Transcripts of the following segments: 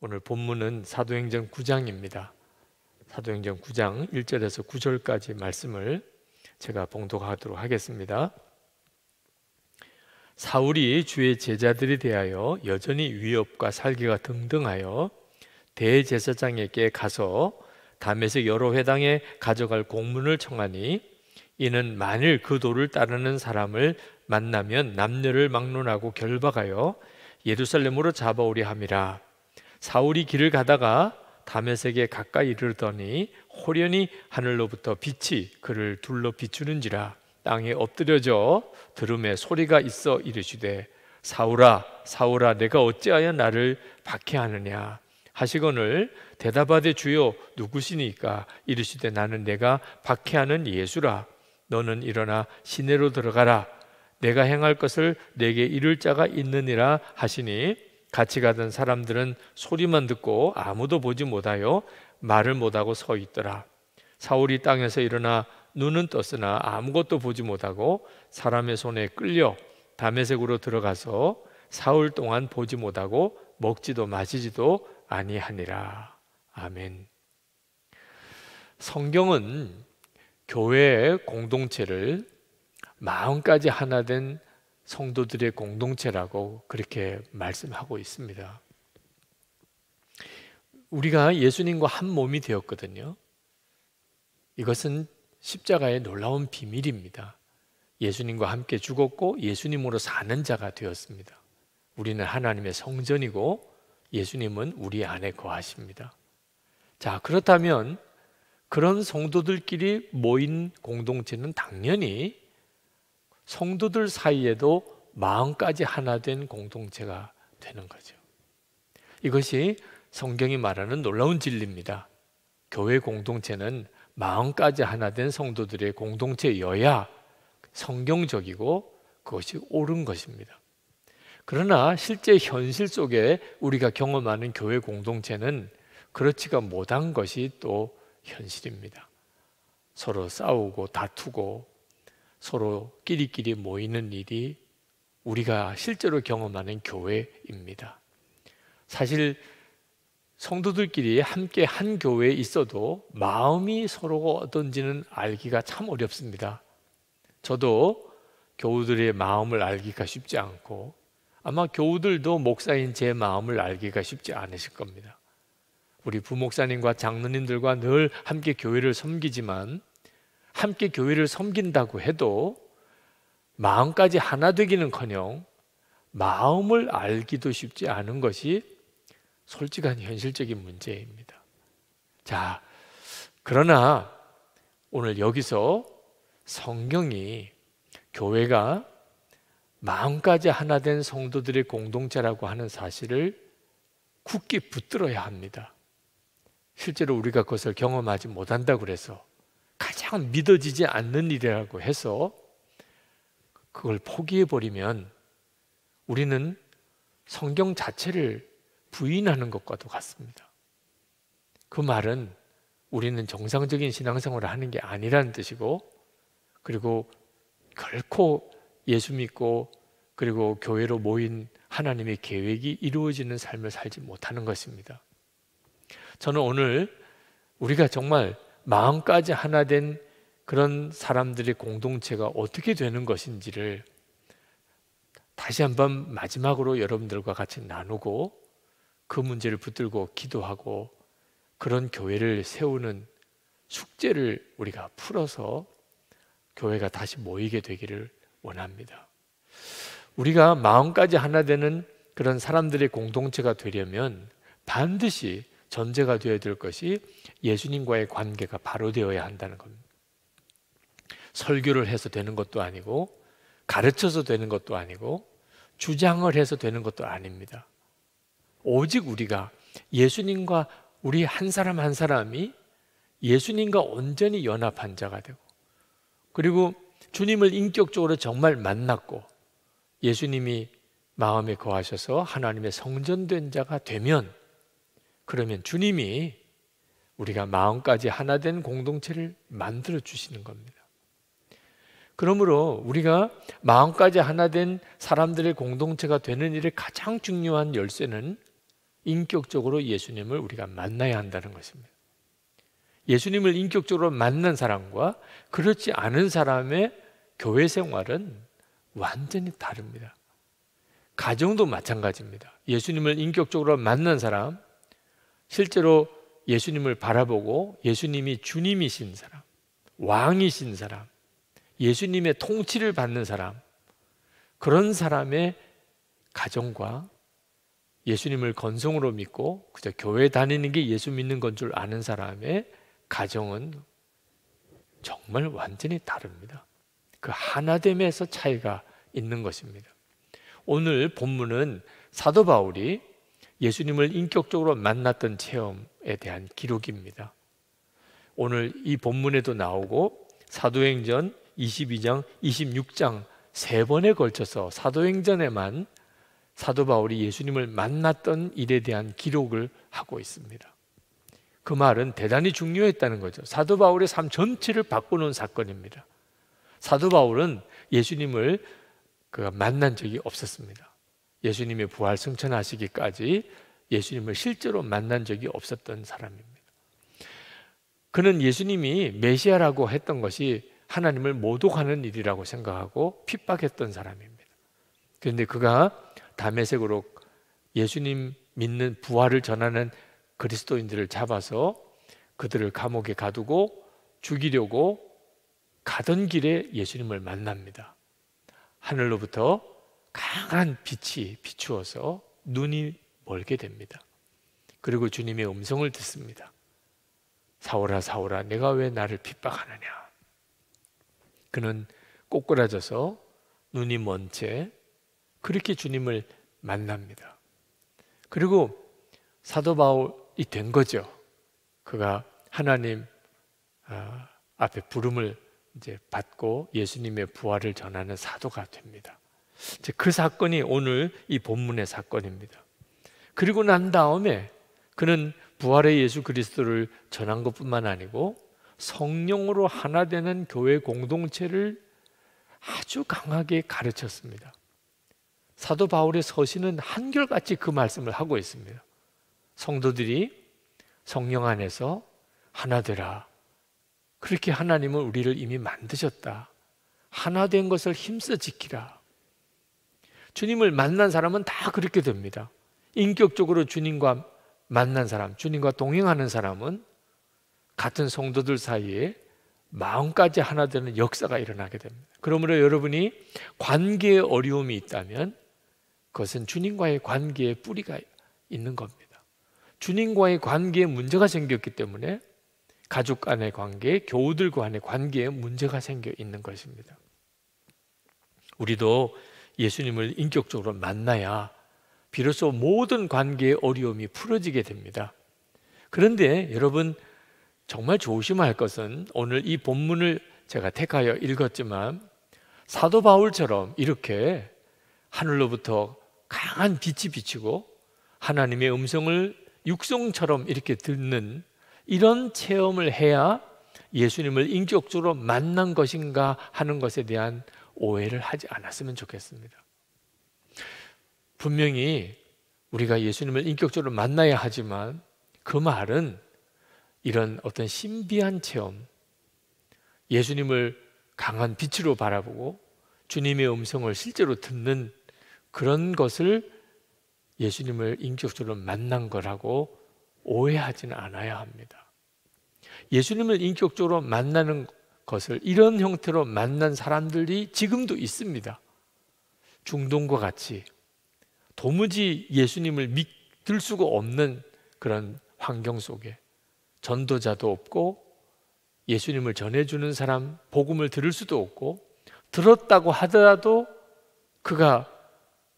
오늘 본문은 사도행전 9장입니다. 사도행전 9장 1절에서 9절까지 말씀을 제가 봉독하도록 하겠습니다. 사울이 주의 제자들에 대하여 여전히 위협과 살기가 등등하여 대제사장에게 가서 담에서 여러 회당에 가져갈 공문을 청하니 이는 만일 그 도를 따르는 사람을 만나면 남녀를 막론하고 결박하여 예루살렘으로 잡아오리 함이라 사울이 길을 가다가 담메섹에 가까이 이르더니 홀연히 하늘로부터 빛이 그를 둘러 비추는지라 땅에 엎드려져 들음에 소리가 있어 이르시되 사울아 사울아 내가 어찌하여 나를 박해하느냐 하시거늘 대답하되 주여 누구시니까 이르시되 나는 내가 박해하는 예수라 너는 일어나 시내로 들어가라 내가 행할 것을 내게 이룰 자가 있느니라 하시니 같이 가던 사람들은 소리만 듣고 아무도 보지 못하여 말을 못하고 서 있더라. 사울이 땅에서 일어나 눈은 떴으나 아무것도 보지 못하고 사람의 손에 끌려 담에색으로 들어가서 사흘 동안 보지 못하고 먹지도 마시지도 아니하니라. 아멘. 성경은 교회의 공동체를 마음까지 하나 된 성도들의 공동체라고 그렇게 말씀하고 있습니다. 우리가 예수님과 한 몸이 되었거든요. 이것은 십자가의 놀라운 비밀입니다. 예수님과 함께 죽었고 예수님으로 사는 자가 되었습니다. 우리는 하나님의 성전이고 예수님은 우리 안에 거하십니다. 자, 그렇다면 그런 성도들끼리 모인 공동체는 당연히 성도들 사이에도 마음까지 하나 된 공동체가 되는 거죠. 이것이 성경이 말하는 놀라운 진리입니다. 교회 공동체는 마음까지 하나 된 성도들의 공동체여야 성경적이고 그것이 옳은 것입니다. 그러나 실제 현실 속에 우리가 경험하는 교회 공동체는 그렇지가 못한 것이 또 현실입니다. 서로 싸우고 다투고 서로 끼리끼리 모이는 일이 우리가 실제로 경험하는 교회입니다. 사실 성도들끼리 함께 한 교회에 있어도 마음이 서로 어떤지는 알기가 참 어렵습니다. 저도 교우들의 마음을 알기가 쉽지 않고 아마 교우들도 목사인 제 마음을 알기가 쉽지 않으실 겁니다. 우리 부목사님과 장로님들과 늘 함께 교회를 섬기지만 함께 교회를 섬긴다고 해도 마음까지 하나 되기는커녕 마음을 알기도 쉽지 않은 것이 솔직한 현실적인 문제입니다. 자, 그러나 오늘 여기서 성경이 교회가 마음까지 하나 된 성도들의 공동체라고 하는 사실을 굳게 붙들어야 합니다. 실제로 우리가 그것을 경험하지 못한다고 그래서 가장 믿어지지 않는 일이라고 해서 그걸 포기해 버리면 우리는 성경 자체를 부인하는 것과도 같습니다. 그 말은 우리는 정상적인 신앙생활을 하는 게 아니라는 뜻이고 그리고 결코 예수 믿고 그리고 교회로 모인 하나님의 계획이 이루어지는 삶을 살지 못하는 것입니다. 저는 오늘 우리가 정말 마음까지 하나 된 그런 사람들의 공동체가 어떻게 되는 것인지를 다시 한번 마지막으로 여러분들과 같이 나누고 그 문제를 붙들고 기도하고 그런 교회를 세우는 숙제를 우리가 풀어서 교회가 다시 모이게 되기를 원합니다. 우리가 마음까지 하나 되는 그런 사람들의 공동체가 되려면 반드시 전제가 되어야 될 것이 예수님과의 관계가 바로 되어야 한다는 겁니다. 설교를 해서 되는 것도 아니고 가르쳐서 되는 것도 아니고 주장을 해서 되는 것도 아닙니다. 오직 우리가 예수님과 우리 한 사람 한 사람이 예수님과 온전히 연합한 자가 되고 그리고 주님을 인격적으로 정말 만났고 예수님이 마음에 거하셔서 하나님의 성전된 자가 되면 그러면 주님이 우리가 마음까지 하나 된 공동체를 만들어 주시는 겁니다. 그러므로 우리가 마음까지 하나 된 사람들의 공동체가 되는 일의 가장 중요한 열쇠는 인격적으로 예수님을 우리가 만나야 한다는 것입니다. 예수님을 인격적으로 만난 사람과 그렇지 않은 사람의 교회 생활은 완전히 다릅니다. 가정도 마찬가지입니다. 예수님을 인격적으로 만난 사람, 실제로 예수님을 바라보고 예수님이 주님이신 사람, 왕이신 사람, 예수님의 통치를 받는 사람, 그런 사람의 가정과 예수님을 건성으로 믿고 그저 교회 다니는 게 예수 믿는 건 줄 아는 사람의 가정은 정말 완전히 다릅니다. 그 하나됨에서 차이가 있는 것입니다. 오늘 본문은 사도 바울이 예수님을 인격적으로 만났던 체험에 대한 기록입니다. 오늘 이 본문에도 나오고 사도행전 22장, 26장 세 번에 걸쳐서 사도행전에만 사도 바울이 예수님을 만났던 일에 대한 기록을 하고 있습니다. 그 말은 대단히 중요했다는 거죠. 사도 바울의 삶 전체를 바꿔놓 사건입니다. 사도 바울은 예수님을 그가 만난 적이 없었습니다. 예수님의 부활 승천하시기까지 예수님을 실제로 만난 적이 없었던 사람입니다. 그는 예수님이 메시아라고 했던 것이 하나님을 모독하는 일이라고 생각하고 핍박했던 사람입니다. 그런데 그가 담에색으로 예수님 믿는 부활을 전하는 그리스도인들을 잡아서 그들을 감옥에 가두고 죽이려고 가던 길에 예수님을 만납니다. 하늘로부터 강한 빛이 비추어서 눈이 멀게 됩니다. 그리고 주님의 음성을 듣습니다. 사오라 사오라 내가 왜 나를 핍박하느냐. 그는 꼬꾸라져서 눈이 먼 채 그렇게 주님을 만납니다. 그리고 사도 바울이 된 거죠. 그가 하나님 아, 앞에 부름을 이제 받고 예수님의 부활을 전하는 사도가 됩니다. 그 사건이 오늘 이 본문의 사건입니다. 그리고 난 다음에 그는 부활의 예수 그리스도를 전한 것뿐만 아니고 성령으로 하나 되는 교회 공동체를 아주 강하게 가르쳤습니다. 사도 바울의 서신은 한결같이 그 말씀을 하고 있습니다. 성도들이 성령 안에서 하나 되라. 그렇게 하나님은 우리를 이미 만드셨다. 하나 된 것을 힘써 지키라. 주님을 만난 사람은 다 그렇게 됩니다. 인격적으로 주님과 만난 사람, 주님과 동행하는 사람은 같은 성도들 사이에 마음까지 하나 되는 역사가 일어나게 됩니다. 그러므로 여러분이 관계에 어려움이 있다면 그것은 주님과의 관계에 뿌리가 있는 겁니다. 주님과의 관계에 문제가 생겼기 때문에 가족 간의 관계, 교우들 간의 관계에 문제가 생겨 있는 것입니다. 우리도 예수님을 인격적으로 만나야 비로소 모든 관계의 어려움이 풀어지게 됩니다. 그런데 여러분 정말 조심할 것은 오늘 이 본문을 제가 택하여 읽었지만 사도 바울처럼 이렇게 하늘로부터 강한 빛이 비치고 하나님의 음성을 육성처럼 이렇게 듣는 이런 체험을 해야 예수님을 인격적으로 만난 것인가 하는 것에 대한 오해를 하지 않았으면 좋겠습니다. 분명히 우리가 예수님을 인격적으로 만나야 하지만 그 말은 이런 어떤 신비한 체험, 예수님을 강한 빛으로 바라보고 주님의 음성을 실제로 듣는 그런 것을 예수님을 인격적으로 만난 거라고 오해하지는 않아야 합니다. 예수님을 인격적으로 만나는 것을 이런 형태로 만난 사람들이 지금도 있습니다. 중동과 같이 도무지 예수님을 믿을 수가 없는 그런 환경 속에 전도자도 없고 예수님을 전해주는 사람, 복음을 들을 수도 없고 들었다고 하더라도 그가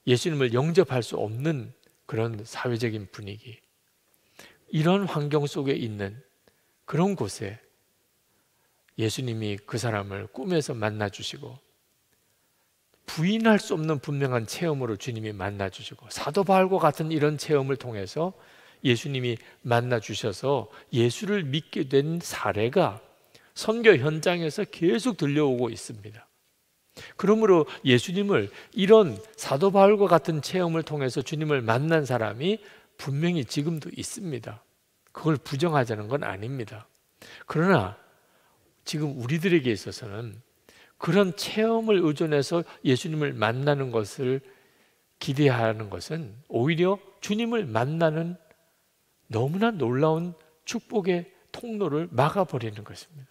예수님을 영접할 수 없는 그런 사회적인 분위기. 이런 환경 속에 있는 그런 곳에 예수님이 그 사람을 꿈에서 만나 주시고 부인할 수 없는 분명한 체험으로 주님이 만나 주시고 사도 바울과 같은 이런 체험을 통해서 예수님이 만나 주셔서 예수를 믿게 된 사례가 선교 현장에서 계속 들려오고 있습니다. 그러므로 예수님을 이런 사도 바울과 같은 체험을 통해서 주님을 만난 사람이 분명히 지금도 있습니다. 그걸 부정하자는 건 아닙니다. 그러나 지금 우리들에게 있어서는 그런 체험을 의존해서 예수님을 만나는 것을 기대하는 것은 오히려 주님을 만나는 너무나 놀라운 축복의 통로를 막아버리는 것입니다.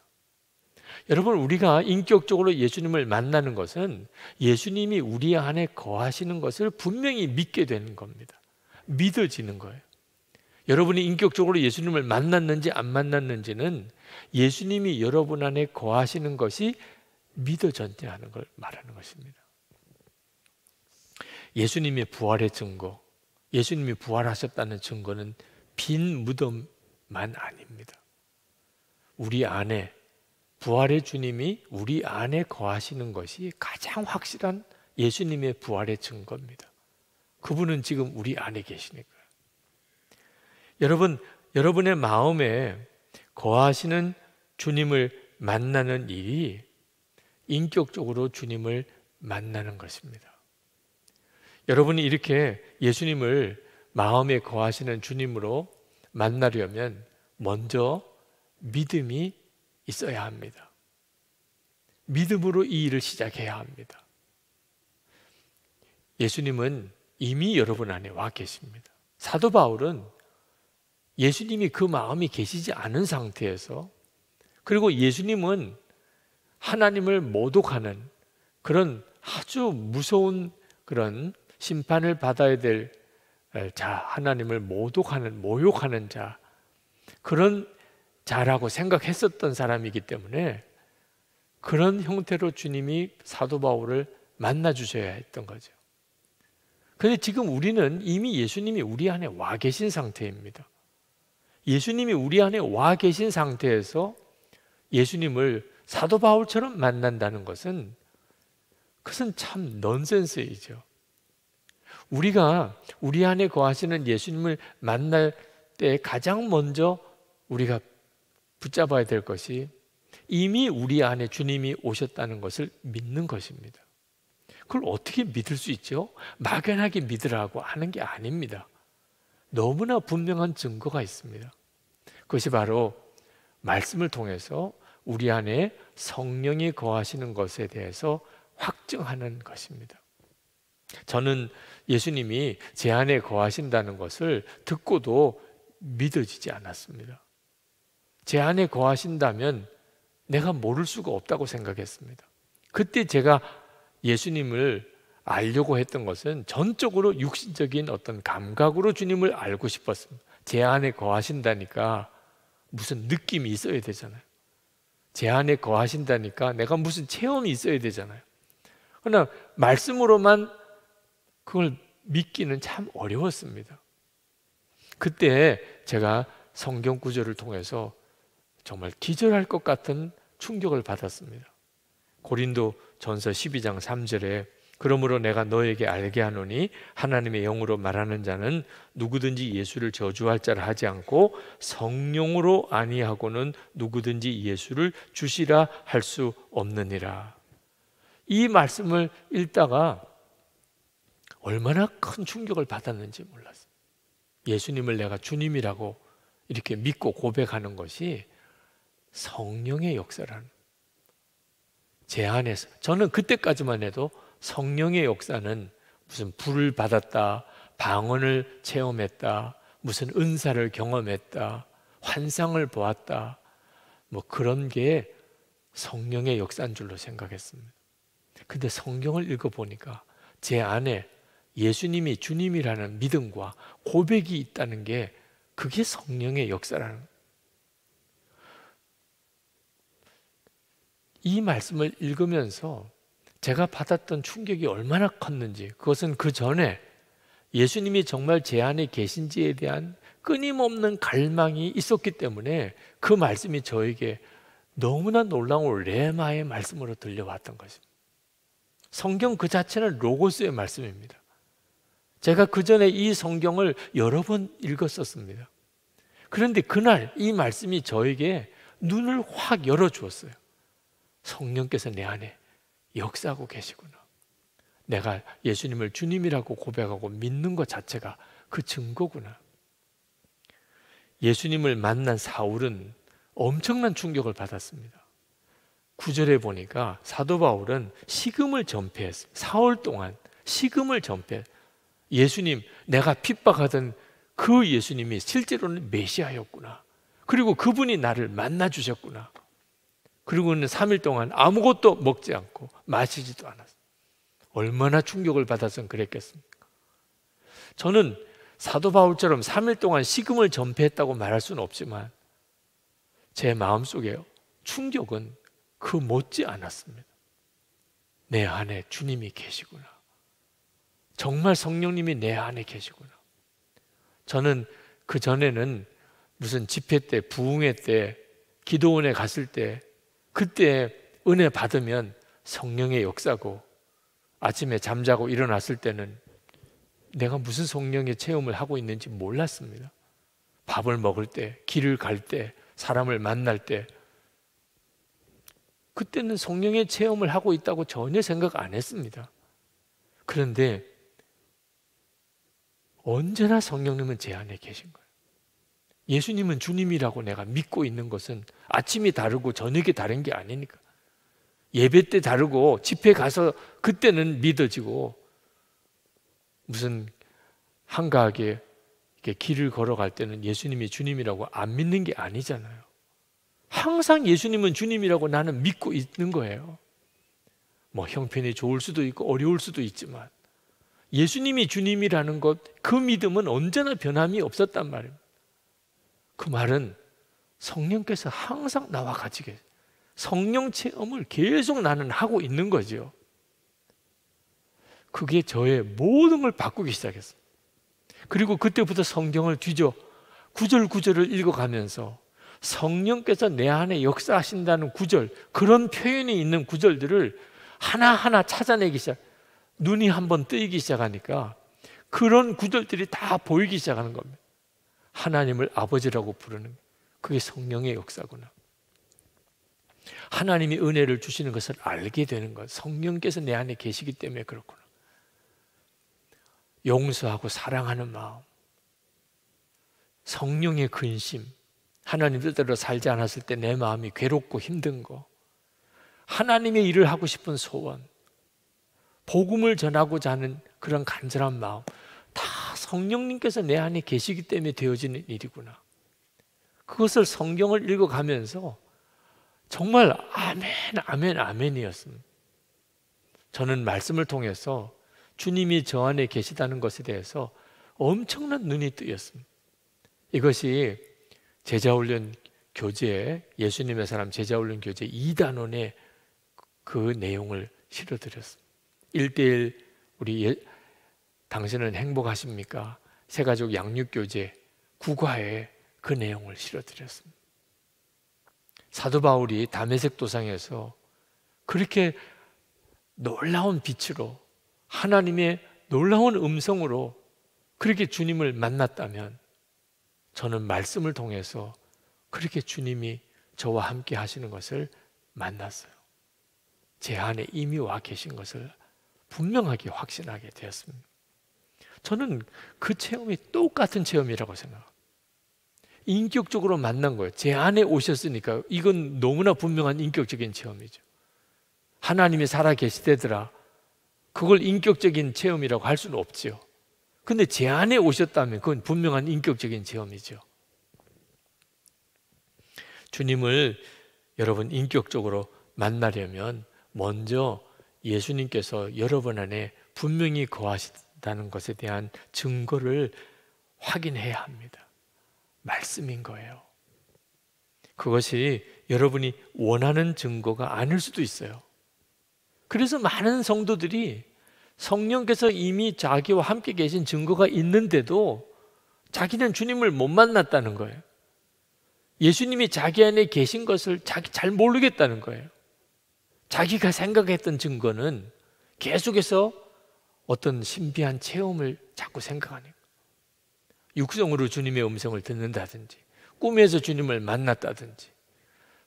여러분, 우리가 인격적으로 예수님을 만나는 것은 예수님이 우리 안에 거하시는 것을 분명히 믿게 되는 겁니다. 믿어지는 거예요. 여러분이 인격적으로 예수님을 만났는지 안 만났는지는 예수님이 여러분 안에 거하시는 것이 믿어 전제하는 걸 말하는 것입니다. 예수님의 부활의 증거, 예수님이 부활하셨다는 증거는 빈 무덤만 아닙니다. 우리 안에 부활의 주님이 우리 안에 거하시는 것이 가장 확실한 예수님의 부활의 증거입니다. 그분은 지금 우리 안에 계시니까. 여러분, 여러분의 마음에 거하시는 주님을 만나는 일이 인격적으로 주님을 만나는 것입니다. 여러분이 이렇게 예수님을 마음에 거하시는 주님으로 만나려면 먼저 믿음이 있어야 합니다. 믿음으로 이 일을 시작해야 합니다. 예수님은 이미 여러분 안에 와 계십니다. 사도 바울은 예수님이 그 마음이 계시지 않은 상태에서 그리고 예수님은 하나님을 모독하는 그런 아주 무서운 그런 심판을 받아야 될 자, 하나님을 모독하는, 모욕하는 자, 그런 자라고 생각했었던 사람이기 때문에 그런 형태로 주님이 사도 바울을 만나 주셔야 했던 거죠. 근데 지금 우리는 이미 예수님이 우리 안에 와 계신 상태입니다. 예수님이 우리 안에 와 계신 상태에서 예수님을 사도 바울처럼 만난다는 것은 그것은 참 넌센스이죠. 우리가 우리 안에 거하시는 예수님을 만날 때 가장 먼저 우리가 붙잡아야 될 것이 이미 우리 안에 주님이 오셨다는 것을 믿는 것입니다. 그걸 어떻게 믿을 수 있죠? 막연하게 믿으라고 하는 게 아닙니다. 너무나 분명한 증거가 있습니다. 그것이 바로 말씀을 통해서 우리 안에 성령이 거하시는 것에 대해서 확증하는 것입니다. 저는 예수님이 제 안에 거하신다는 것을 듣고도 믿어지지 않았습니다. 제 안에 거하신다면 내가 모를 수가 없다고 생각했습니다. 그때 제가 예수님을 알려고 했던 것은 전적으로 육신적인 어떤 감각으로 주님을 알고 싶었습니다. 제 안에 거하신다니까 무슨 느낌이 있어야 되잖아요. 제 안에 거하신다니까 내가 무슨 체험이 있어야 되잖아요. 그러나 말씀으로만 그걸 믿기는 참 어려웠습니다. 그때 제가 성경 구절을 통해서 정말 기절할 것 같은 충격을 받았습니다. 고린도 전서 12장 3절에 그러므로 내가 너에게 알게 하노니 하나님의 영으로 말하는 자는 누구든지 예수를 저주할 자를 하지 않고 성령으로 아니하고는 누구든지 예수를 주시라 할 수 없느니라. 이 말씀을 읽다가 얼마나 큰 충격을 받았는지 몰랐어요. 예수님을 내가 주님이라고 이렇게 믿고 고백하는 것이 성령의 역사라는 제 안에서 저는 그때까지만 해도 성령의 역사는 무슨 불을 받았다, 방언을 체험했다, 무슨 은사를 경험했다, 환상을 보았다, 뭐 그런 게 성령의 역사인 줄로 생각했습니다. 근데 성경을 읽어보니까 제 안에 예수님이 주님이라는 믿음과 고백이 있다는 게 그게 성령의 역사라는 거예요. 이 말씀을 읽으면서 제가 받았던 충격이 얼마나 컸는지 그것은 그 전에 예수님이 정말 제 안에 계신지에 대한 끊임없는 갈망이 있었기 때문에 그 말씀이 저에게 너무나 놀라운 레마의 말씀으로 들려왔던 것입니다. 성경 그 자체는 로고스의 말씀입니다. 제가 그 전에 이 성경을 여러 번 읽었었습니다. 그런데 그날 이 말씀이 저에게 눈을 확 열어주었어요. 성령께서 내 안에 역사하고 계시구나. 내가 예수님을 주님이라고 고백하고 믿는 것 자체가 그 증거구나. 예수님을 만난 사울은 엄청난 충격을 받았습니다. 구절에 보니까 사도 바울은 식음을 전폐했어. 사흘 동안 식음을 전폐. 예수님, 내가 핍박하던 그 예수님이 실제로는 메시아였구나. 그리고 그분이 나를 만나 주셨구나. 그리고는 3일 동안 아무것도 먹지 않고 마시지도 않았어요. 얼마나 충격을 받아서 그랬겠습니까? 저는 사도 바울처럼 3일 동안 식음을 전폐했다고 말할 수는 없지만 제 마음속에 충격은 그 못지 않았습니다. 내 안에 주님이 계시구나. 정말 성령님이 내 안에 계시구나. 저는 그 전에는 무슨 집회 때, 부흥회 때, 기도원에 갔을 때 그때 은혜 받으면 성령의 역사고 아침에 잠자고 일어났을 때는 내가 무슨 성령의 체험을 하고 있는지 몰랐습니다. 밥을 먹을 때, 길을 갈 때, 사람을 만날 때 그때는 성령의 체험을 하고 있다고 전혀 생각 안 했습니다. 그런데 언제나 성령님은 제 안에 계신 거예요. 예수님은 주님이라고 내가 믿고 있는 것은 아침이 다르고 저녁이 다른 게 아니니까. 예배 때 다르고 집회 가서 그때는 믿어지고 무슨 한가하게 이렇게 길을 걸어갈 때는 예수님이 주님이라고 안 믿는 게 아니잖아요. 항상 예수님은 주님이라고 나는 믿고 있는 거예요. 뭐 형편이 좋을 수도 있고 어려울 수도 있지만 예수님이 주님이라는 것 그 믿음은 언제나 변함이 없었단 말이에요 그 말은 성령께서 항상 나와 같이 계 성령 체험을 계속 나는 하고 있는 거죠. 그게 저의 모든 걸 바꾸기 시작했어요. 그리고 그때부터 성경을 뒤져 구절구절을 읽어가면서 성령께서 내 안에 역사하신다는 구절, 그런 표현이 있는 구절들을 하나하나 찾아내기 시작, 눈이 한번 뜨이기 시작하니까 그런 구절들이 다 보이기 시작하는 겁니다. 하나님을 아버지라고 부르는 그게 성령의 역사구나. 하나님이 은혜를 주시는 것을 알게 되는 것. 성령께서 내 안에 계시기 때문에 그렇구나. 용서하고 사랑하는 마음. 성령의 근심. 하나님 뜻대로 살지 않았을 때 내 마음이 괴롭고 힘든 거. 하나님의 일을 하고 싶은 소원. 복음을 전하고자 하는 그런 간절한 마음. 성령님께서 내 안에 계시기 때문에 되어지는 일이구나. 그것을 성경을 읽어가면서 정말 아멘, 아멘, 아멘이었습니다. 저는 말씀을 통해서 주님이 저 안에 계시다는 것에 대해서 엄청난 눈이 뜨였습니다. 이것이 제자훈련 교재, 예수님의 사람 제자훈련 교재 2단원의 그 내용을 실어드렸습니다. 1대1 우리 예, 당신은 행복하십니까? 새가족 양육교재 국화에 그 내용을 실어드렸습니다. 사도 바울이 담에색 도상에서 그렇게 놀라운 빛으로 하나님의 놀라운 음성으로 그렇게 주님을 만났다면 저는 말씀을 통해서 그렇게 주님이 저와 함께 하시는 것을 만났어요. 제 안에 이미 와 계신 것을 분명하게 확신하게 되었습니다. 저는 그 체험이 똑같은 체험이라고 생각합니다. 인격적으로 만난 거예요. 제 안에 오셨으니까 이건 너무나 분명한 인격적인 체험이죠. 하나님이 살아 계시대더라. 그걸 인격적인 체험이라고 할 수는 없지 근데 제 안에 오셨다면 그건 분명한 인격적인 체험이죠. 주님을 여러분 인격적으로 만나려면 먼저 예수님께서 여러분 안에 분명히 거하시 다는 것에 대한 증거를 확인해야 합니다. 말씀인 거예요. 그것이 여러분이 원하는 증거가 아닐 수도 있어요. 그래서 많은 성도들이 성령께서 이미 자기와 함께 계신 증거가 있는데도 자기는 주님을 못 만났다는 거예요. 예수님이 자기 안에 계신 것을 자기 잘 모르겠다는 거예요. 자기가 생각했던 증거는 계속해서 어떤 신비한 체험을 자꾸 생각하는 육성으로 주님의 음성을 듣는다든지 꿈에서 주님을 만났다든지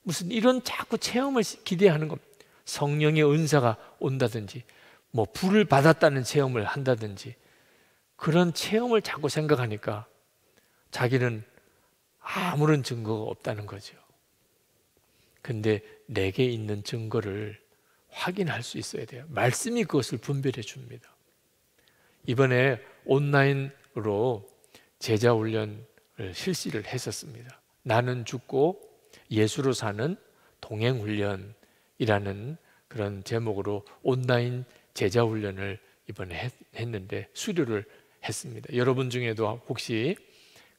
무슨 이런 자꾸 체험을 기대하는 것 성령의 은사가 온다든지 뭐 불을 받았다는 체험을 한다든지 그런 체험을 자꾸 생각하니까 자기는 아무런 증거가 없다는 거죠. 근데 내게 있는 증거를 확인할 수 있어야 돼요. 말씀이 그것을 분별해 줍니다. 이번에 온라인으로 제자 훈련을 실시를 했었습니다. 나는 죽고 예수로 사는 동행 훈련이라는 그런 제목으로 온라인 제자 훈련을 이번에 했는데 수료를 했습니다. 여러분 중에도 혹시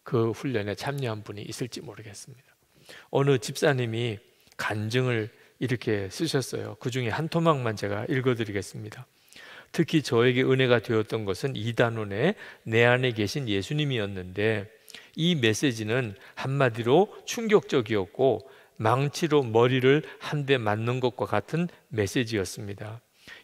그 훈련에 참여한 분이 있을지 모르겠습니다. 어느 집사님이 간증을 이렇게 쓰셨어요. 그 중에 한 토막만 제가 읽어드리겠습니다. 특히 저에게 은혜가 되었던 것은 이단원의 내 안에 계신 예수님이었는데 이 메시지는 한마디로 충격적이었고 망치로 머리를 한 대 맞는 것과 같은 메시지였습니다.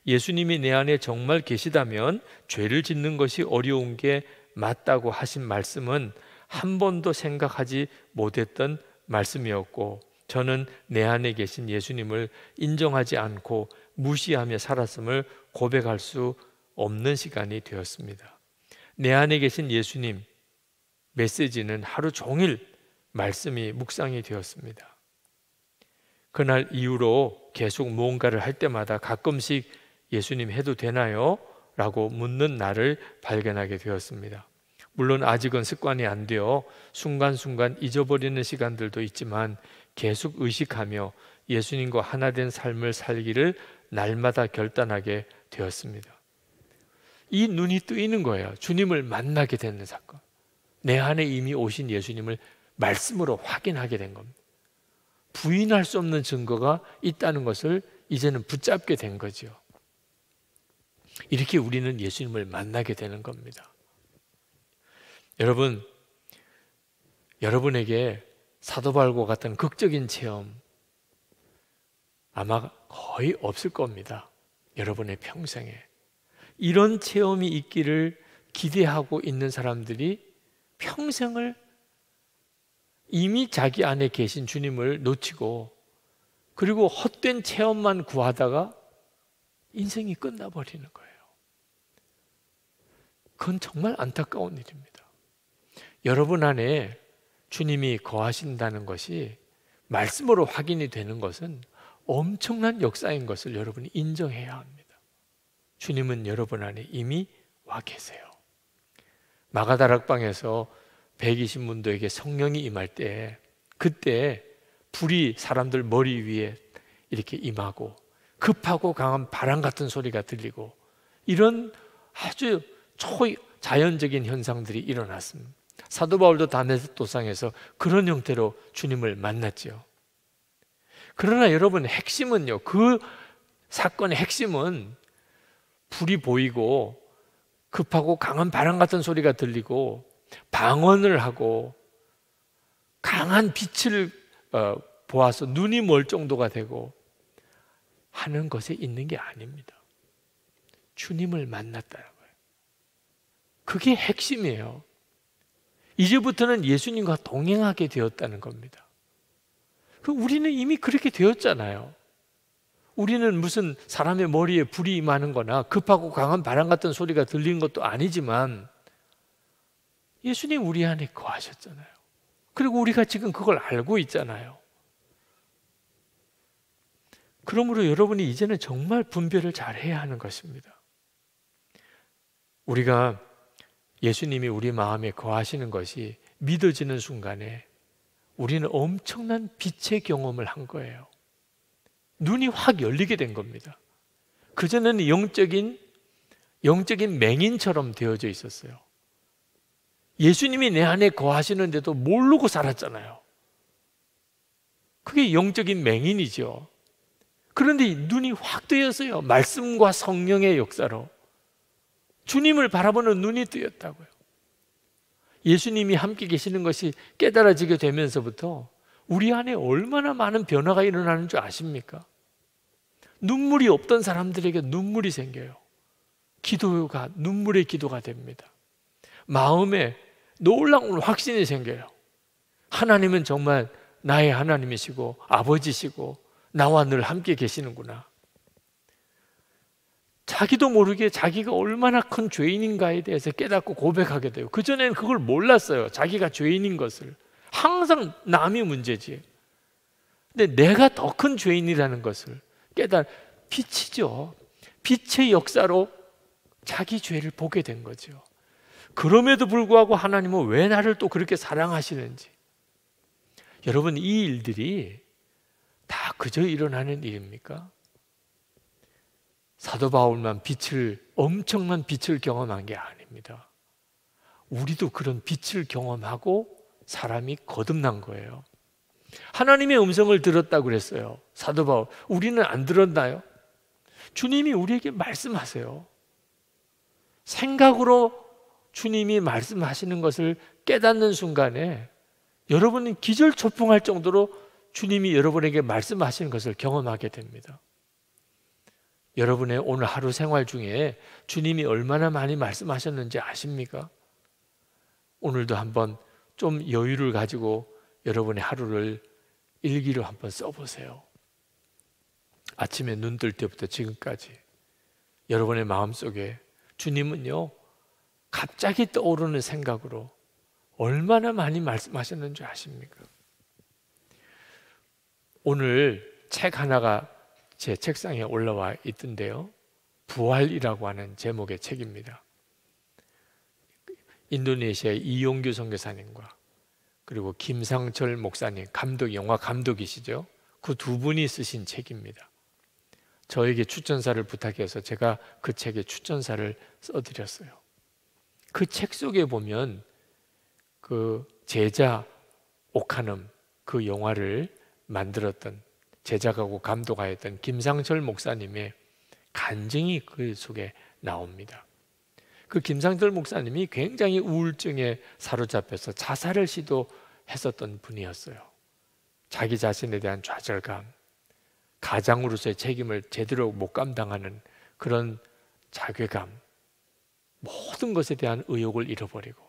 예수님이 내 안에 정말 계시다면 죄를 짓는 것이 어려운 게 맞다고 하신 말씀은 한 번도 생각하지 못했던 말씀이었고 저는 내 안에 계신 예수님을 인정하지 않고 무시하며 살았음을 고백할 수 없는 시간이 되었습니다. 내 안에 계신 예수님 메시지는 하루 종일 말씀이 묵상이 되었습니다. 그날 이후로 계속 무언가를 할 때마다 가끔씩 예수님 해도 되나요? 라고 묻는 나를 발견하게 되었습니다. 물론 아직은 습관이 안 되어 순간순간 잊어버리는 시간들도 있지만 계속 의식하며 예수님과 하나 된 삶을 살기를 날마다 결단하게 되었습니다. 이 눈이 뜨이는 거예요. 주님을 만나게 되는 사건. 내 안에 이미 오신 예수님을 말씀으로 확인하게 된 겁니다. 부인할 수 없는 증거가 있다는 것을 이제는 붙잡게 된거지 이렇게 우리는 예수님을 만나게 되는 겁니다. 여러분, 여러분에게 사도발과 같은 극적인 체험 아마 거의 없을 겁니다. 여러분의 평생에 이런 체험이 있기를 기대하고 있는 사람들이 평생을 이미 자기 안에 계신 주님을 놓치고 그리고 헛된 체험만 구하다가 인생이 끝나버리는 거예요. 그건 정말 안타까운 일입니다. 여러분 안에 주님이 거하신다는 것이 말씀으로 확인이 되는 것은 엄청난 역사인 것을 여러분이 인정해야 합니다. 주님은 여러분 안에 이미 와 계세요. 마가다락방에서 120문도에게 성령이 임할 때 그때 불이 사람들 머리 위에 이렇게 임하고 급하고 강한 바람 같은 소리가 들리고 이런 아주 초자연적인 현상들이 일어났습니다. 사도 바울도 다메섹 도상에서 그런 형태로 주님을 만났지요. 그러나 여러분 핵심은요. 그 사건의 핵심은 불이 보이고 급하고 강한 바람 같은 소리가 들리고 방언을 하고 강한 빛을 어, 보아서 눈이 멀 정도가 되고 하는 것에 있는 게 아닙니다. 주님을 만났다라고요. 그게 핵심이에요. 이제부터는 예수님과 동행하게 되었다는 겁니다. 그 우리는 이미 그렇게 되었잖아요. 우리는 무슨 사람의 머리에 불이 임하는 거나 급하고 강한 바람 같은 소리가 들리는 것도 아니지만 예수님 우리 안에 거하셨잖아요. 그리고 우리가 지금 그걸 알고 있잖아요. 그러므로 여러분이 이제는 정말 분별을 잘 해야 하는 것입니다. 우리가 예수님이 우리 마음에 거하시는 것이 믿어지는 순간에 우리는 엄청난 빛의 경험을 한 거예요. 눈이 확 열리게 된 겁니다. 그전에는 영적인, 영적인 맹인처럼 되어져 있었어요. 예수님이 내 안에 거하시는데도 모르고 살았잖아요. 그게 영적인 맹인이죠. 그런데 눈이 확 뜨였어요. 말씀과 성령의 역사로. 주님을 바라보는 눈이 뜨였다고요. 예수님이 함께 계시는 것이 깨달아지게 되면서부터 우리 안에 얼마나 많은 변화가 일어나는 줄 아십니까? 눈물이 없던 사람들에게 눈물이 생겨요. 기도가 눈물의 기도가 됩니다. 마음에 놀라운 확신이 생겨요. 하나님은 정말 나의 하나님이시고 아버지시고 나와 늘 함께 계시는구나. 자기도 모르게 자기가 얼마나 큰 죄인인가에 대해서 깨닫고 고백하게 돼요. 그전에 그걸 몰랐어요. 자기가 죄인인 것을. 항상 남이 문제지. 근데 내가 더 큰 죄인이라는 것을 깨달, 빛이죠. 빛의 역사로 자기 죄를 보게 된 거죠. 그럼에도 불구하고 하나님은 왜 나를 또 그렇게 사랑하시는지. 여러분, 이 일들이 다 그저 일어나는 일입니까? 사도 바울만 빛을 엄청난 빛을 경험한 게 아닙니다. 우리도 그런 빛을 경험하고 사람이 거듭난 거예요. 하나님의 음성을 들었다고 그랬어요. 사도 바울. 우리는 안 들었나요? 주님이 우리에게 말씀하세요. 생각으로 주님이 말씀하시는 것을 깨닫는 순간에 여러분은 기절초풍할 정도로 주님이 여러분에게 말씀하시는 것을 경험하게 됩니다. 여러분의 오늘 하루 생활 중에 주님이 얼마나 많이 말씀하셨는지 아십니까? 오늘도 한번 좀 여유를 가지고 여러분의 하루를 일기로 한번 써보세요. 아침에 눈 뜰 때부터 지금까지 여러분의 마음속에 주님은요, 갑자기 떠오르는 생각으로 얼마나 많이 말씀하셨는지 아십니까? 오늘 책 하나가 제 책상에 올라와 있던데요. 부활이라고 하는 제목의 책입니다. 인도네시아의 이용규 선교사님과 그리고 김상철 목사님 감독 영화 감독이시죠. 그 두 분이 쓰신 책입니다. 저에게 추천사를 부탁해서 제가 그 책에 추천사를 써드렸어요. 그 책 속에 보면 그 제자 오카눔 그 영화를 만들었던 제작하고 감독하였던 김상철 목사님의 간증이 그 속에 나옵니다. 그 김상철 목사님이 굉장히 우울증에 사로잡혀서 자살을 시도했었던 분이었어요. 자기 자신에 대한 좌절감, 가장으로서의 책임을 제대로 못 감당하는 그런 자괴감, 모든 것에 대한 의욕을 잃어버리고,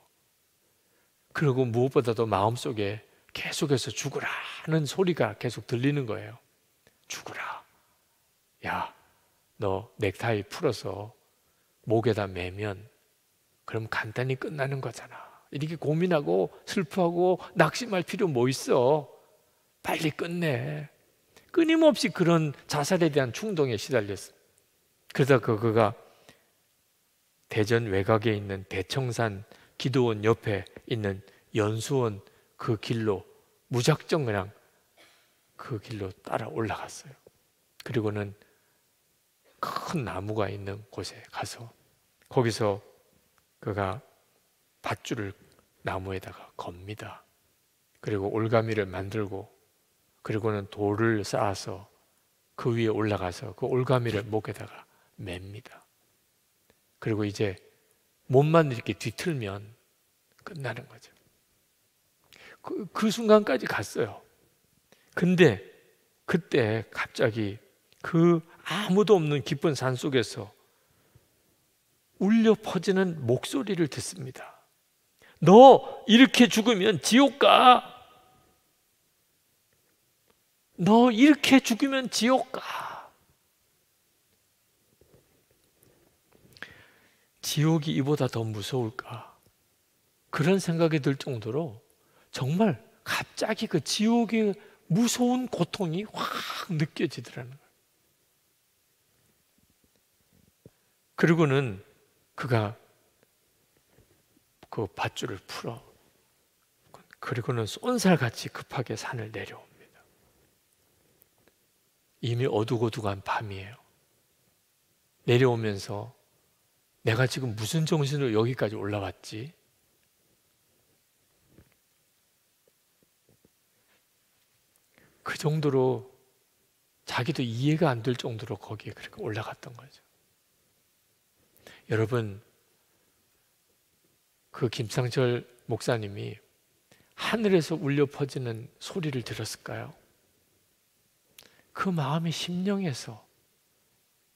그리고 무엇보다도 마음속에 계속해서 죽으라는 소리가 계속 들리는 거예요. 죽으라. 야, 너 넥타이 풀어서 목에다 매면 그럼 간단히 끝나는 거잖아. 이렇게 고민하고 슬퍼하고 낙심할 필요 뭐 있어? 빨리 끝내. 끊임없이 그런 자살에 대한 충동에 시달렸어. 그러다 그거가 대전 외곽에 있는 대청산 기도원 옆에 있는 연수원 그 길로 무작정 그냥 그 길로 따라 올라갔어요. 그리고는 큰 나무가 있는 곳에 가서 거기서 그가 밧줄을 나무에다가 겁니다. 그리고 올가미를 만들고 그리고는 돌을 쌓아서 그 위에 올라가서 그 올가미를 목에다가 맵니다. 그리고 이제 몸만 이렇게 뒤틀면 끝나는 거죠. 그, 그 순간까지 갔어요. 근데 그때 갑자기 그 아무도 없는 깊은 산 속에서 울려 퍼지는 목소리를 듣습니다. 너 이렇게 죽으면 지옥 가. 너 이렇게 죽으면 지옥 가. 지옥이 이보다 더 무서울까? 그런 생각이 들 정도로 정말 갑자기 그 지옥의 무서운 고통이 확 느껴지더라는 거예요. 그리고는 그가 그 밧줄을 풀어 그리고는 쏜살같이 급하게 산을 내려옵니다. 이미 어둑어둑한 밤이에요. 내려오면서 내가 지금 무슨 정신으로 여기까지 올라왔지? 그 정도로 자기도 이해가 안 될 정도로 거기에 그렇게 올라갔던 거죠. 여러분, 그 김상철 목사님이 하늘에서 울려 퍼지는 소리를 들었을까요? 그 마음이 심령에서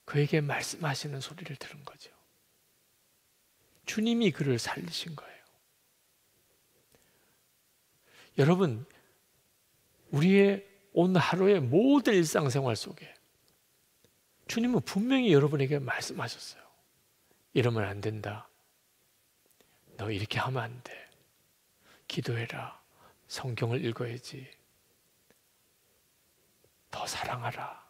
그에게 말씀하시는 소리를 들은 거죠. 주님이 그를 살리신 거예요. 여러분, 우리의 오늘 하루의 모든 일상생활 속에 주님은 분명히 여러분에게 말씀하셨어요. 이러면 안 된다. 너 이렇게 하면 안 돼. 기도해라. 성경을 읽어야지. 더 사랑하라.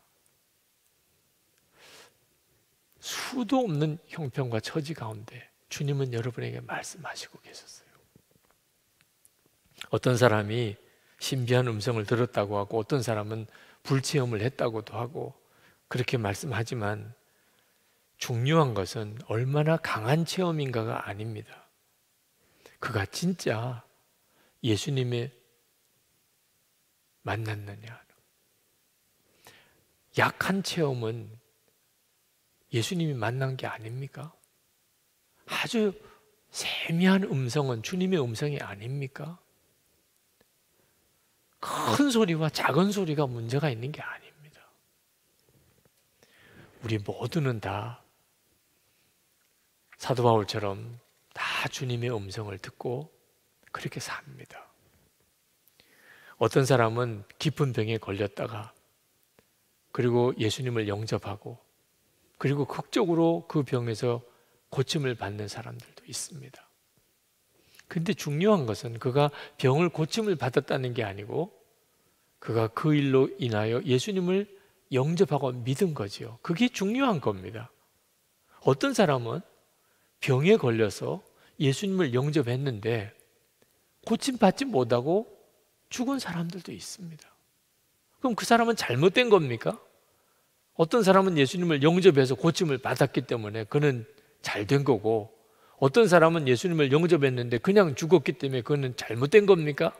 수도 없는 형편과 처지 가운데 주님은 여러분에게 말씀하시고 계셨어요. 어떤 사람이 신비한 음성을 들었다고 하고 어떤 사람은 불체험을 했다고도 하고 그렇게 말씀하지만 중요한 것은 얼마나 강한 체험인가가 아닙니다. 그가 진짜 예수님의 만났느냐. 약한 체험은 예수님이 만난 게 아닙니까? 아주 세미한 음성은 주님의 음성이 아닙니까? 큰 소리와 작은 소리가 문제가 있는 게 아닙니다. 우리 모두는 다 사도 바울처럼 다 주님의 음성을 듣고 그렇게 삽니다. 어떤 사람은 깊은 병에 걸렸다가 그리고 예수님을 영접하고 그리고 극적으로 그 병에서 고침을 받는 사람들도 있습니다. 근데 중요한 것은 그가 병을 고침을 받았다는 게 아니고 그가 그 일로 인하여 예수님을 영접하고 믿은 거지요. 그게 중요한 겁니다. 어떤 사람은 병에 걸려서 예수님을 영접했는데 고침받지 못하고 죽은 사람들도 있습니다. 그럼 그 사람은 잘못된 겁니까? 어떤 사람은 예수님을 영접해서 고침을 받았기 때문에 그는 잘 된 거고 어떤 사람은 예수님을 영접했는데 그냥 죽었기 때문에 그거는 잘못된 겁니까?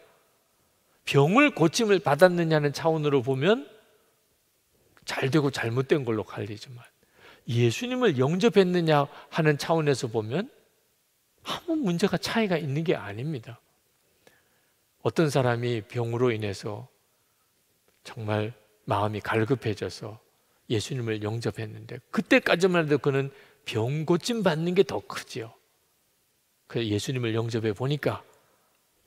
병을 고침을 받았느냐는 차원으로 보면 잘 되고 잘못된 걸로 갈리지만 예수님을 영접했느냐 하는 차원에서 보면 아무 문제가 차이가 있는 게 아닙니다. 어떤 사람이 병으로 인해서 정말 마음이 갈급해져서 예수님을 영접했는데 그때까지만 해도 그는 병 고침 받는 게 더 크지요. 그 예수님을 영접해 보니까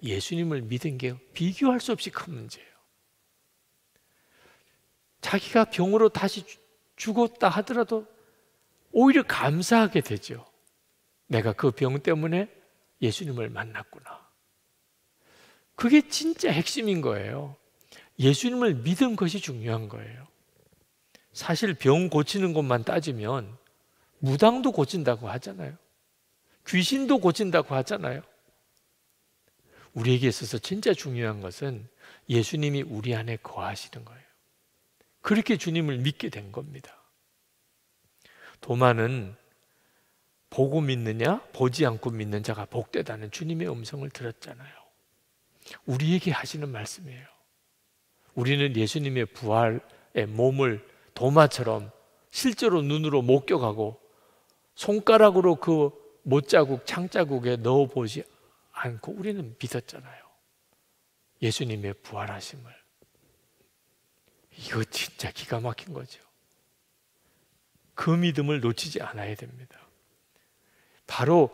예수님을 믿은 게 비교할 수 없이 큰 문제예요. 자기가 병으로 다시 죽었다 하더라도 오히려 감사하게 되죠. 내가 그 병 때문에 예수님을 만났구나. 그게 진짜 핵심인 거예요. 예수님을 믿은 것이 중요한 거예요. 사실 병 고치는 것만 따지면 무당도 고친다고 하잖아요. 귀신도 고친다고 하잖아요. 우리에게 있어서 진짜 중요한 것은 예수님이 우리 안에 거하시는 거예요. 그렇게 주님을 믿게 된 겁니다. 도마는 보고 믿느냐, 보지 않고 믿는 자가 복되다는 주님의 음성을 들었잖아요. 우리에게 하시는 말씀이에요. 우리는 예수님의 부활의 몸을 도마처럼 실제로 눈으로 목격하고 손가락으로 그 못자국, 창자국에 넣어보지 않고 우리는 믿었잖아요. 예수님의 부활하심을. 이거 진짜 기가 막힌 거죠. 그 믿음을 놓치지 않아야 됩니다. 바로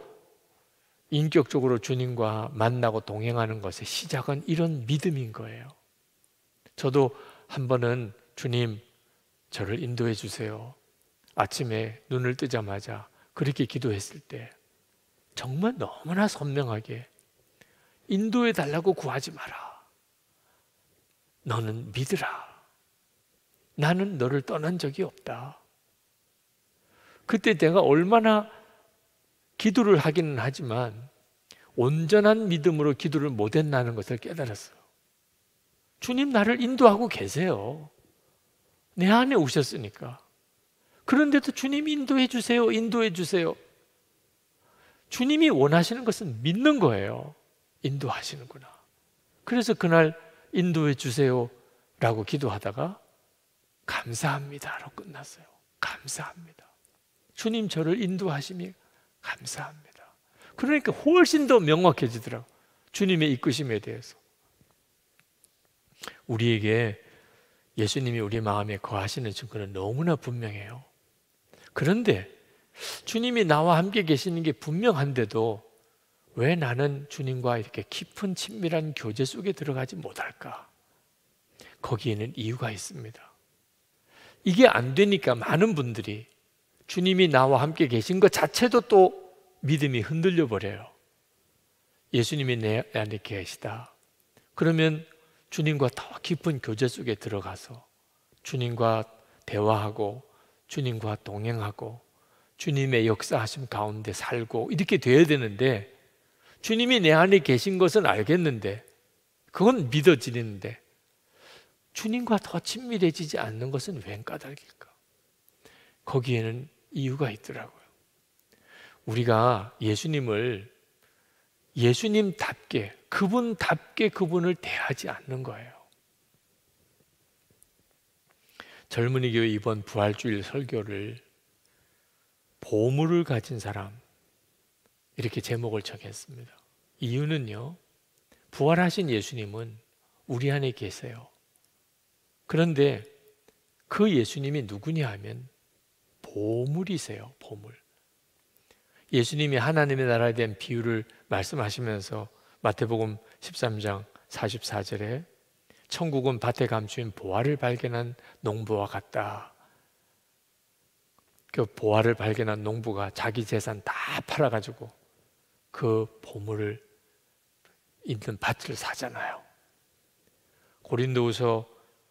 인격적으로 주님과 만나고 동행하는 것의 시작은 이런 믿음인 거예요. 저도 한 번은 주님, 저를 인도해 주세요. 아침에 눈을 뜨자마자 그렇게 기도했을 때 정말 너무나 선명하게 인도해 달라고 구하지 마라. 너는 믿으라. 나는 너를 떠난 적이 없다. 그때 내가 얼마나 기도를 하기는 하지만 온전한 믿음으로 기도를 못했다는 것을 깨달았어요. 주님 나를 인도하고 계세요. 내 안에 오셨으니까. 그런데도 주님 인도해 주세요, 인도해 주세요. 주님이 원하시는 것은 믿는 거예요. 인도하시는구나. 그래서 그날 인도해 주세요. 라고 기도하다가 감사합니다로 끝났어요. 감사합니다. 주님 저를 인도하심이 감사합니다. 그러니까 훨씬 더 명확해지더라고. 주님의 이끄심에 대해서. 우리에게 예수님이 우리 마음에 거하시는 증거는 너무나 분명해요. 그런데 주님이 나와 함께 계시는 게 분명한데도 왜 나는 주님과 이렇게 깊은 친밀한 교제 속에 들어가지 못할까? 거기에는 이유가 있습니다. 이게 안 되니까 많은 분들이 주님이 나와 함께 계신 것 자체도 또 믿음이 흔들려 버려요. 예수님이 내 안에 계시다. 그러면 주님과 더 깊은 교제 속에 들어가서 주님과 대화하고 주님과 동행하고 주님의 역사하심 가운데 살고 이렇게 돼야 되는데 주님이 내 안에 계신 것은 알겠는데 그건 믿어지는데 주님과 더 친밀해지지 않는 것은 웬 까닭일까? 거기에는 이유가 있더라고요. 우리가 예수님을 예수님답게 그분답게 그분을 대하지 않는 거예요. 젊은이 교회 이번 부활주일 설교를 보물을 가진 사람 이렇게 제목을 정했습니다. 이유는요. 부활하신 예수님은 우리 안에 계세요. 그런데 그 예수님이 누구냐 하면 보물이세요. 보물. 예수님이 하나님의 나라에 대한 비유를 말씀하시면서 마태복음 13장 44절에 천국은 밭에 감추인 보화를 발견한 농부와 같다. 그 보화를 발견한 농부가 자기 재산 다 팔아가지고 그 보물을 있는 밭을 사잖아요. 고린도후서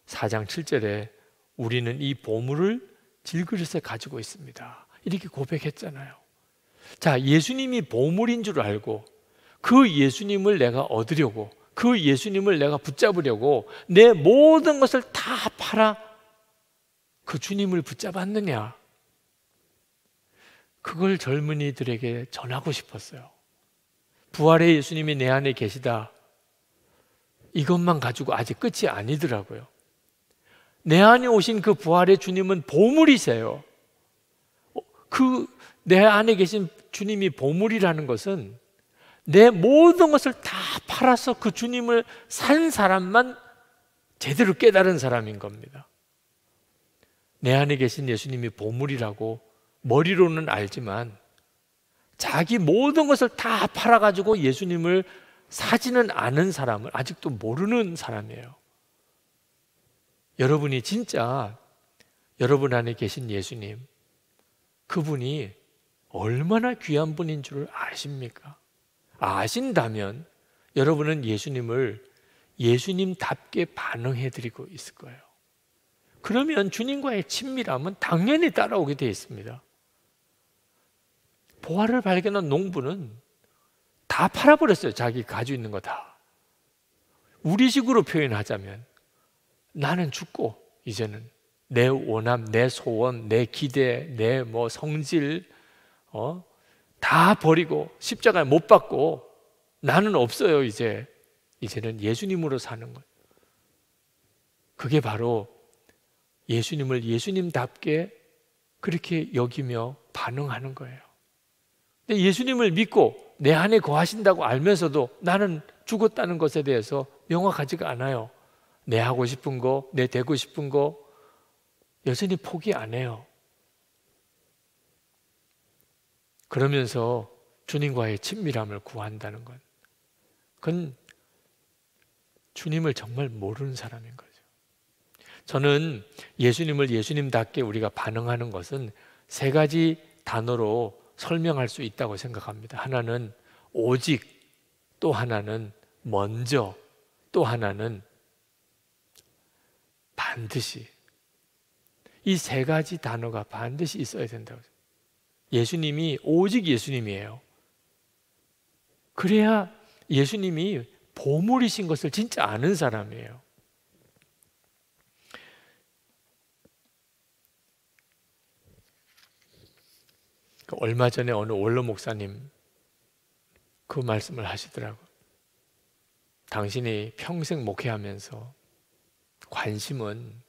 4장 7절에 우리는 이 보물을 질그릇에 가지고 있습니다. 이렇게 고백했잖아요. 자, 예수님이 보물인 줄 알고 그 예수님을 내가 얻으려고 그 예수님을 내가 붙잡으려고 내 모든 것을 다 팔아 그 주님을 붙잡았느냐? 그걸 젊은이들에게 전하고 싶었어요. 부활의 예수님이 내 안에 계시다. 이것만 가지고 아직 끝이 아니더라고요. 내 안에 오신 그 부활의 주님은 보물이세요. 어, 그내 안에 계신 주님이 보물이라는 것은 내 모든 것을 다 팔아서 그 주님을 산 사람만 제대로 깨달은 사람인 겁니다. 내 안에 계신 예수님이 보물이라고 머리로는 알지만 자기 모든 것을 다 팔아가지고 예수님을 사지는 않은 사람을 아직도 모르는 사람이에요. 여러분이 진짜 여러분 안에 계신 예수님, 그분이 얼마나 귀한 분인 줄 아십니까? 아신다면 여러분은 예수님을 예수님답게 반응해 드리고 있을 거예요. 그러면 주님과의 친밀함은 당연히 따라오게 되어 있습니다. 보화를 발견한 농부는 다 팔아버렸어요. 자기 가지고 있는 거 다. 우리식으로 표현하자면 나는 죽고 이제는 내 원함, 내 소원, 내 기대, 내 뭐 성질 어? 다 버리고 십자가에 못 받고 나는 없어요 이제 이제는 예수님으로 사는 거예요. 그게 바로 예수님을 예수님답게 그렇게 여기며 반응하는 거예요. 근데 예수님을 믿고 내 안에 거하신다고 알면서도 나는 죽었다는 것에 대해서 명확하지가 않아요. 내 하고 싶은 거, 내 되고 싶은 거 여전히 포기 안 해요. 그러면서 주님과의 친밀함을 구한다는 건 그건 주님을 정말 모르는 사람인 거죠. 저는 예수님을 예수님답게 우리가 반응하는 것은 세 가지 단어로 설명할 수 있다고 생각합니다. 하나는 오직, 또 하나는 먼저, 또 하나는 반드시. 이 세 가지 단어가 반드시 있어야 된다고. 예수님이 오직 예수님이에요. 그래야 예수님이 보물이신 것을 진짜 아는 사람이에요. 얼마 전에 어느 원로 목사님 그 말씀을 하시더라고. 당신이 평생 목회하면서 관심은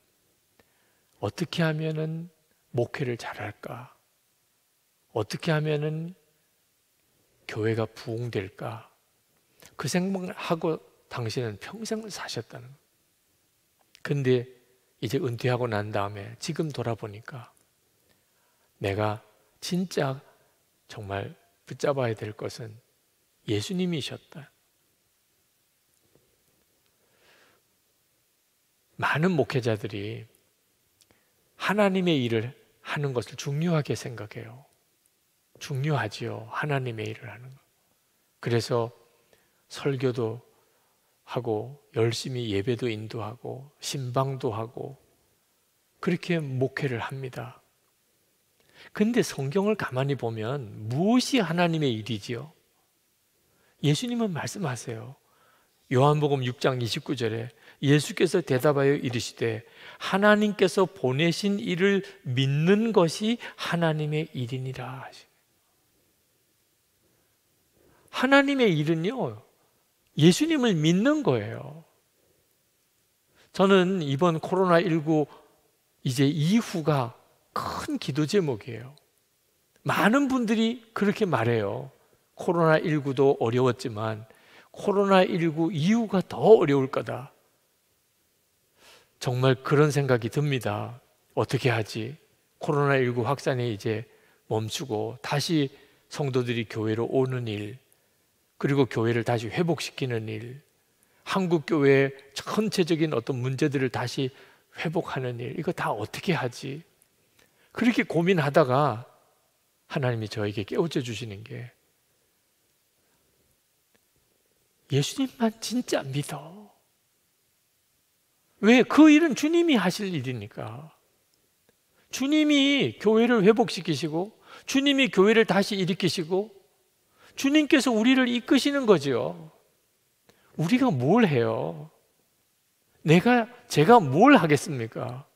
어떻게 하면은 목회를 잘할까? 어떻게 하면은 교회가 부흥될까? 그 생각을 하고 당신은 평생을 사셨다는 근데 이제 은퇴하고 난 다음에 지금 돌아보니까 내가 진짜 정말 붙잡아야 될 것은 예수님이셨다. 많은 목회자들이 하나님의 일을 하는 것을 중요하게 생각해요. 중요하지요. 하나님의 일을 하는 것. 그래서 설교도 하고 열심히 예배도 인도하고 신방도 하고 그렇게 목회를 합니다. 근데 성경을 가만히 보면 무엇이 하나님의 일이지요? 예수님은 말씀하세요. 요한복음 6장 29절에 예수께서 대답하여 이르시되 하나님께서 보내신 일을 믿는 것이 하나님의 일이니라. 하나님의 일은요. 예수님을 믿는 거예요. 저는 이번 코로나19 이제 이후가 큰 기도 제목이에요. 많은 분들이 그렇게 말해요. 코로나19도 어려웠지만 코로나19 이후가 더 어려울 거다. 정말 그런 생각이 듭니다. 어떻게 하지? 코로나19 확산이 이제 멈추고 다시 성도들이 교회로 오는 일, 그리고 교회를 다시 회복시키는 일, 한국 교회의 전체적인 어떤 문제들을 다시 회복하는 일, 이거 다 어떻게 하지? 그렇게 고민하다가 하나님이 저에게 깨우쳐 주시는 게 예수님만 진짜 믿어. 왜? 그 일은 주님이 하실 일이니까. 주님이 교회를 회복시키시고, 주님이 교회를 다시 일으키시고, 주님께서 우리를 이끄시는 거지요. 우리가 뭘 해요? 내가, 제가 뭘 하겠습니까?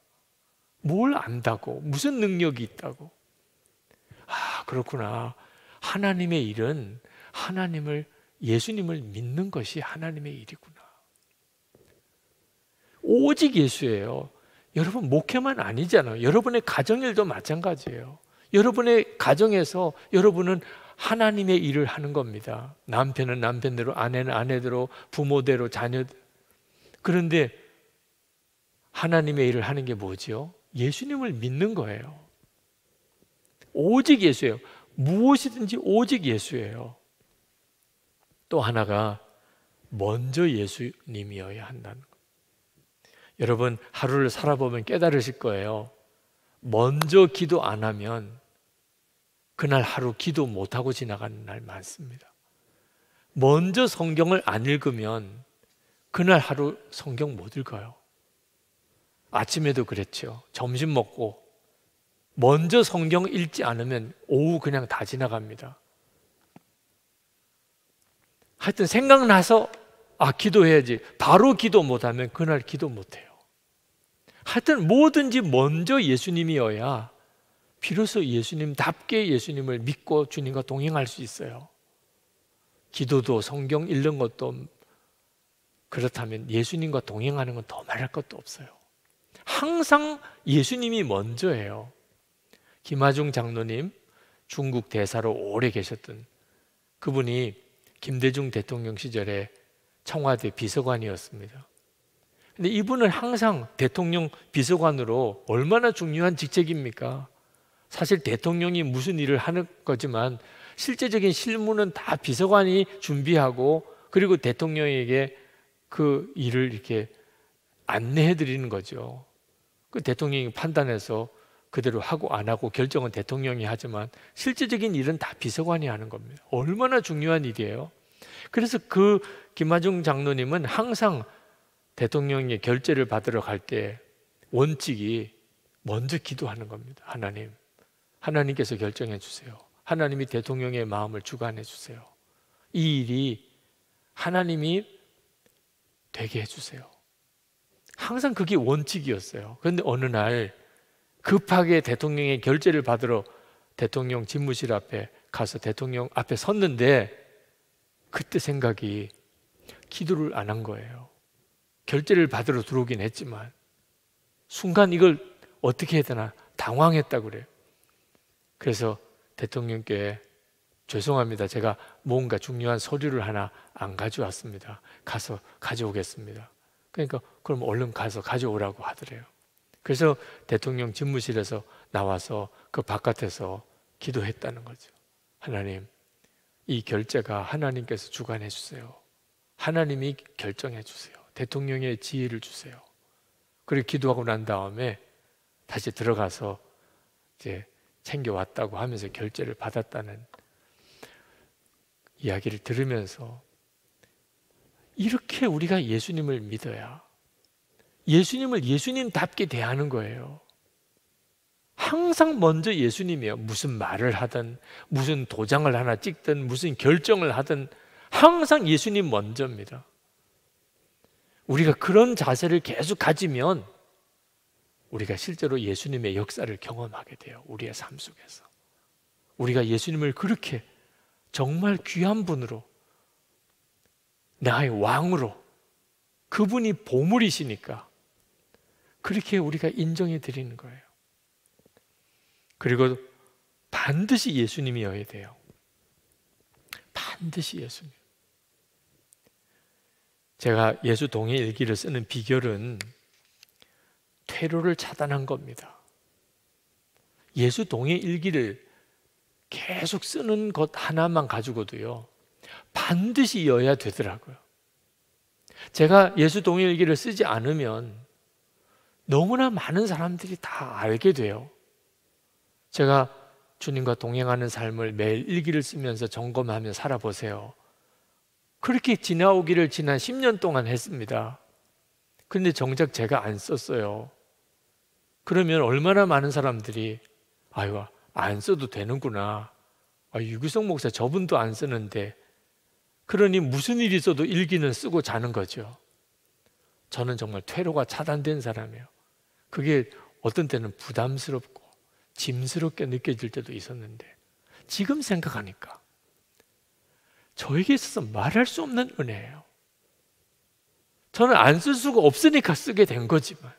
뭘 안다고? 무슨 능력이 있다고? 아, 그렇구나. 하나님의 일은 하나님을, 예수님을 믿는 것이 하나님의 일이구나. 오직 예수예요. 여러분, 목회만 아니잖아요. 여러분의 가정일도 마찬가지예요. 여러분의 가정에서 여러분은 하나님의 일을 하는 겁니다. 남편은 남편대로, 아내는 아내대로, 부모대로, 자녀 그런데 하나님의 일을 하는 게 뭐지요? 예수님을 믿는 거예요. 오직 예수예요. 무엇이든지 오직 예수예요. 또 하나가 먼저 예수님이어야 한다는 것. 여러분 하루를 살아보면 깨달으실 거예요. 먼저 기도 안 하면 그날 하루 기도 못 하고 지나가는 날 많습니다. 먼저 성경을 안 읽으면 그날 하루 성경 못 읽어요. 아침에도 그랬죠. 점심 먹고 먼저 성경 읽지 않으면 오후 그냥 다 지나갑니다. 하여튼 생각나서 아 기도해야지. 바로 기도 못하면 그날 기도 못해요. 하여튼 뭐든지 먼저 예수님이어야 비로소 예수님답게 예수님을 믿고 주님과 동행할 수 있어요. 기도도 성경 읽는 것도 그렇다면 예수님과 동행하는 건 더 말할 것도 없어요. 항상 예수님이 먼저예요. 김하중 장로님 중국 대사로 오래 계셨던 그분이 김대중 대통령 시절에 청와대 비서관이었습니다. 근데 이분을 항상 대통령 비서관으로 얼마나 중요한 직책입니까? 사실 대통령이 무슨 일을 하는 거지만 실제적인 실무는 다 비서관이 준비하고 그리고 대통령에게 그 일을 이렇게 안내해 드리는 거죠. 그 대통령이 판단해서 그대로 하고 안 하고 결정은 대통령이 하지만 실질적인 일은 다 비서관이 하는 겁니다. 얼마나 중요한 일이에요. 그래서 그 김하중 장로님은 항상 대통령의 결재를 받으러 갈 때 원칙이 먼저 기도하는 겁니다. 하나님, 하나님께서 결정해 주세요. 하나님이 대통령의 마음을 주관해 주세요. 이 일이 하나님이 되게 해주세요. 항상 그게 원칙이었어요. 그런데 어느 날 급하게 대통령의 결재를 받으러 대통령 집무실 앞에 가서 대통령 앞에 섰는데 그때 생각이 기도를 안 한 거예요. 결재를 받으러 들어오긴 했지만 순간 이걸 어떻게 해야 되나 당황했다 고 그래요. 그래서 대통령께 죄송합니다. 제가 뭔가 중요한 서류를 하나 안 가져왔습니다. 가서 가져오겠습니다. 그러니까 그럼 얼른 가서 가져오라고 하더래요. 그래서 대통령 집무실에서 나와서 그 바깥에서 기도했다는 거죠. 하나님, 이 결제가 하나님께서 주관해 주세요. 하나님이 결정해 주세요. 대통령의 지혜를 주세요. 그리고 기도하고 난 다음에 다시 들어가서 이제 챙겨왔다고 하면서 결제를 받았다는 이야기를 들으면서 이렇게 우리가 예수님을 믿어야 예수님을 예수님답게 대하는 거예요. 항상 먼저 예수님이요. 무슨 말을 하든, 무슨 도장을 하나 찍든, 무슨 결정을 하든, 항상 예수님 먼저입니다. 우리가 그런 자세를 계속 가지면 우리가 실제로 예수님의 역사를 경험하게 돼요. 우리의 삶 속에서. 우리가 예수님을 그렇게 정말 귀한 분으로 나의 왕으로 그분이 보물이시니까 그렇게 우리가 인정해 드리는 거예요. 그리고 반드시 예수님이어야 돼요. 반드시 예수님. 제가 예수 동의 일기를 쓰는 비결은 퇴로를 차단한 겁니다. 예수 동의 일기를 계속 쓰는 것 하나만 가지고도요. 반드시 이어야 되더라고요. 제가 예수 동일기를 쓰지 않으면 너무나 많은 사람들이 다 알게 돼요. 제가 주님과 동행하는 삶을 매일 일기를 쓰면서 점검하며 살아보세요. 그렇게 지나오기를 지난 10년 동안 했습니다. 근데 정작 제가 안 썼어요. 그러면 얼마나 많은 사람들이 아유, 안 써도 되는구나. 아, 유기성 목사 저분도 안 쓰는데 그러니 무슨 일이 있어도 일기는 쓰고 자는 거죠. 저는 정말 퇴로가 차단된 사람이에요. 그게 어떤 때는 부담스럽고 짐스럽게 느껴질 때도 있었는데 지금 생각하니까 저에게 있어서 말할 수 없는 은혜예요. 저는 안 쓸 수가 없으니까 쓰게 된 거지만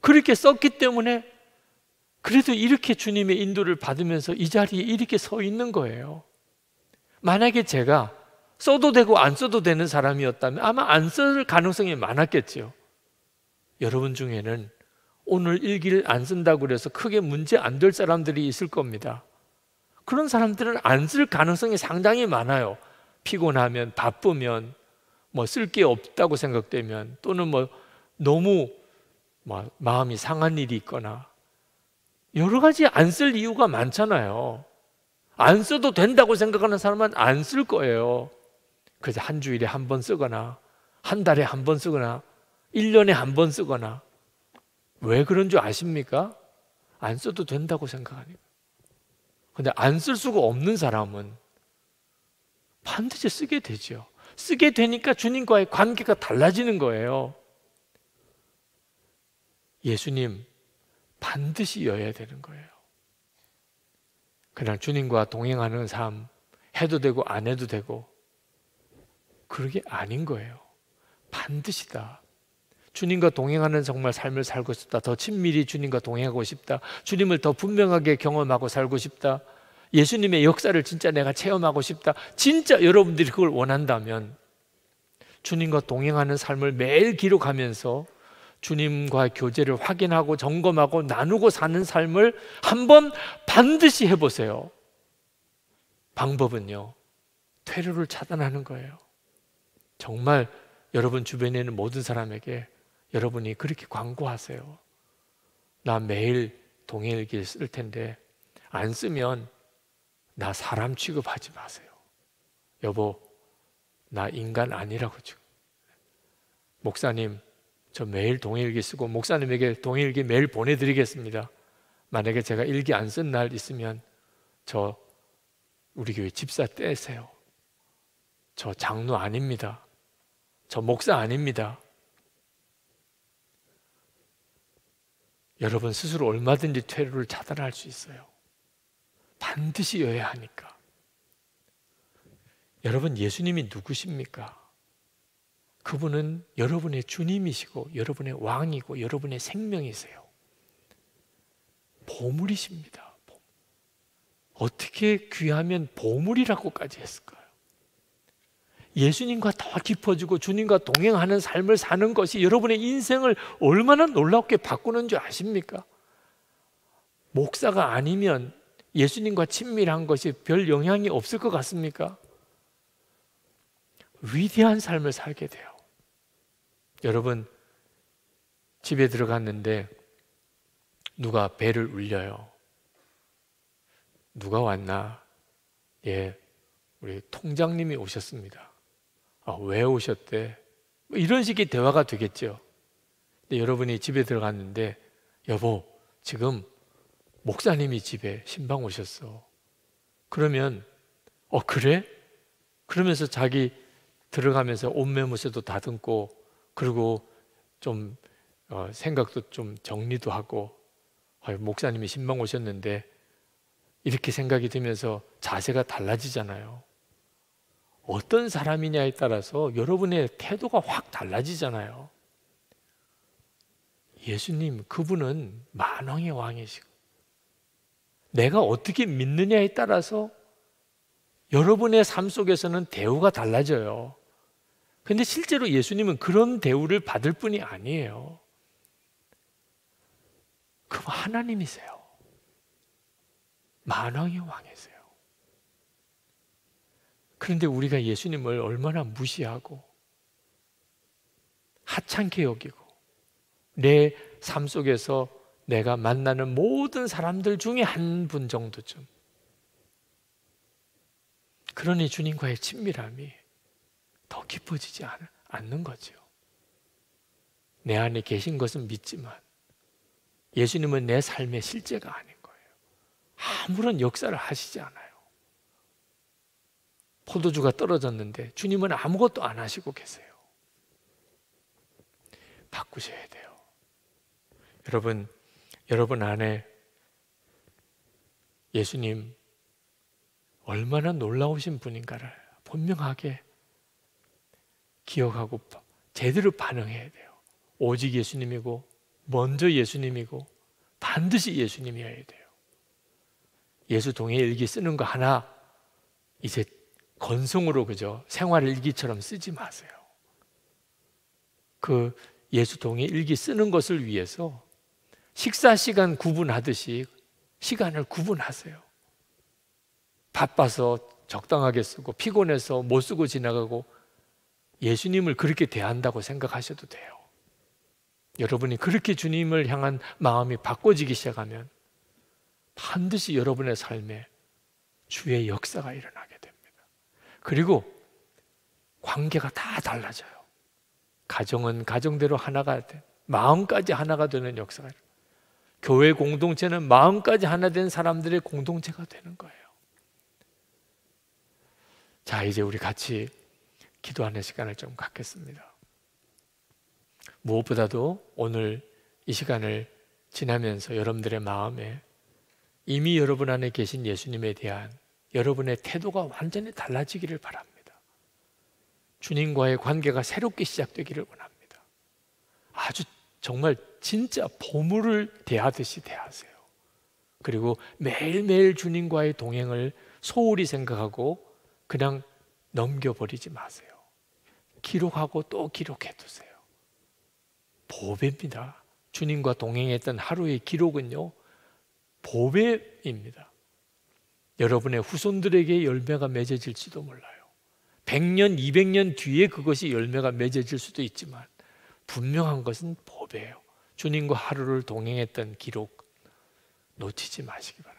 그렇게 썼기 때문에 그래도 이렇게 주님의 인도를 받으면서 이 자리에 이렇게 서 있는 거예요. 만약에 제가 써도 되고 안 써도 되는 사람이었다면 아마 안 쓸 가능성이 많았겠죠 여러분 중에는 오늘 일기를 안 쓴다고 해서 크게 문제 안 될 사람들이 있을 겁니다. 그런 사람들은 안 쓸 가능성이 상당히 많아요. 피곤하면, 바쁘면, 뭐 쓸 게 없다고 생각되면, 또는 뭐 너무 뭐 마음이 상한 일이 있거나, 여러 가지 안 쓸 이유가 많잖아요. 안 써도 된다고 생각하는 사람은 안 쓸 거예요. 그래서 한 주일에 한 번 쓰거나 한 달에 한 번 쓰거나 1년에 한 번 쓰거나 왜 그런 줄 아십니까? 안 써도 된다고 생각하니까. 근데 안 쓸 수가 없는 사람은 반드시 쓰게 되죠. 쓰게 되니까 주님과의 관계가 달라지는 거예요. 예수님 반드시 여야 되는 거예요. 그냥 주님과 동행하는 삶 해도 되고 안 해도 되고 그게 러 아닌 거예요. 반드시다. 주님과 동행하는 정말 삶을 살고 싶다. 더 친밀히 주님과 동행하고 싶다. 주님을 더 분명하게 경험하고 살고 싶다. 예수님의 역사를 진짜 내가 체험하고 싶다. 진짜 여러분들이 그걸 원한다면 주님과 동행하는 삶을 매일 기록하면서 주님과 교제를 확인하고 점검하고 나누고 사는 삶을 한번 반드시 해보세요. 방법은요, 퇴로를 차단하는 거예요. 정말 여러분 주변에 있는 모든 사람에게 여러분이 그렇게 광고하세요. 나 매일 동일기를 쓸 텐데 안 쓰면 나 사람 취급하지 마세요. 여보, 나 인간 아니라고 지금. 목사님, 저 매일 동일기 쓰고 목사님에게 동일기 매일 보내드리겠습니다. 만약에 제가 일기 안 쓴 날 있으면 저 우리 교회 집사 떼세요. 저 장로 아닙니다. 저 목사 아닙니다. 여러분 스스로 얼마든지 퇴로를 차단할 수 있어요. 반드시 여야 하니까. 여러분 예수님이 누구십니까? 그분은 여러분의 주님이시고 여러분의 왕이고 여러분의 생명이세요. 보물이십니다. 어떻게 귀하면 보물이라고까지 했을까? 예수님과 더 깊어지고 주님과 동행하는 삶을 사는 것이 여러분의 인생을 얼마나 놀랍게 바꾸는 줄 아십니까? 목사가 아니면 예수님과 친밀한 것이 별 영향이 없을 것 같습니까? 위대한 삶을 살게 돼요. 여러분, 집에 들어갔는데 누가 배를 울려요. 누가 왔나? 예, 우리 통장님이 오셨습니다. 아, 왜 오셨대? 뭐 이런 식의 대화가 되겠죠. 근데 여러분이 집에 들어갔는데 여보 지금 목사님이 집에 신방 오셨어. 그러면 어 그래? 그러면서 자기 들어가면서 옷매무새도 다듬고 그리고 좀 어, 생각도 좀 정리도 하고 아, 목사님이 신방 오셨는데 이렇게 생각이 들면서 자세가 달라지잖아요. 어떤 사람이냐에 따라서 여러분의 태도가 확 달라지잖아요. 예수님, 그분은 만왕의 왕이시고, 내가 어떻게 믿느냐에 따라서 여러분의 삶 속에서는 대우가 달라져요. 근데 실제로 예수님은 그런 대우를 받을 뿐이 아니에요. 그 하나님이세요. 만왕의 왕이세요. 그런데 우리가 예수님을 얼마나 무시하고 하찮게 여기고 내 삶 속에서 내가 만나는 모든 사람들 중에 한 분 정도쯤 그러니 주님과의 친밀함이 더 깊어지지 않는 거죠. 내 안에 계신 것은 믿지만 예수님은 내 삶의 실제가 아닌 거예요. 아무런 역사를 하시지 않아요. 포도주가 떨어졌는데 주님은 아무것도 안 하시고 계세요. 바꾸셔야 돼요. 여러분, 여러분 안에 예수님 얼마나 놀라우신 분인가를 분명하게 기억하고 제대로 반응해야 돼요. 오직 예수님이고 먼저 예수님이고 반드시 예수님이어야 돼요. 예수 동해 일기 쓰는 거 하나 이제 건성으로 그저 생활 일기처럼 쓰지 마세요. 그 예수통의 일기 쓰는 것을 위해서 식사 시간 구분하듯이 시간을 구분하세요. 바빠서 적당하게 쓰고 피곤해서 못 쓰고 지나가고 예수님을 그렇게 대한다고 생각하셔도 돼요. 여러분이 그렇게 주님을 향한 마음이 바꿔지기 시작하면 반드시 여러분의 삶에 주의 역사가 일어나게 됩니다. 그리고 관계가 다 달라져요. 가정은 가정대로 하나가 돼. 마음까지 하나가 되는 역사가 일어 교회 공동체는 마음까지 하나 된 사람들의 공동체가 되는 거예요. 자, 이제 우리 같이 기도하는 시간을 좀 갖겠습니다. 무엇보다도 오늘 이 시간을 지나면서 여러분들의 마음에 이미 여러분 안에 계신 예수님에 대한 여러분의 태도가 완전히 달라지기를 바랍니다. 주님과의 관계가 새롭게 시작되기를 원합니다. 아주 정말 진짜 보물을 대하듯이 대하세요. 그리고 매일매일 주님과의 동행을 소홀히 생각하고 그냥 넘겨버리지 마세요. 기록하고 또 기록해 두세요. 보배입니다. 주님과 동행했던 하루의 기록은요, 보배입니다. 여러분의 후손들에게 열매가 맺어질지도 몰라요. 100년, 200년 뒤에 그것이 열매가 맺어질 수도 있지만 분명한 것은 법이에요. 주님과 하루를 동행했던 기록 놓치지 마시기 바랍니다.